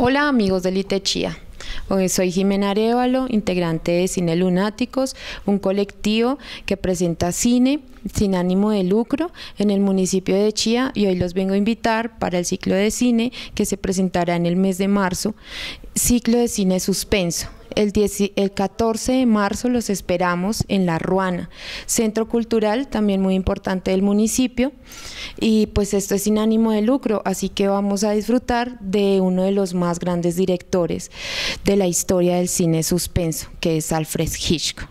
Hola amigos Chía, hoy Soy Jimena Arevalo, integrante de Cine Lunáticos, un colectivo que presenta cine sin ánimo de lucro en el municipio de Chía y hoy los vengo a invitar para el ciclo de cine que se presentará en el mes de marzo, ciclo de cine suspenso el, 14 de marzo los esperamos en La Ruana, centro cultural también muy importante del municipio y pues esto es sin ánimo de lucro, así que vamos a disfrutar de uno de los más grandes directores de la historia del cine suspenso, que es Alfred Hitchcock.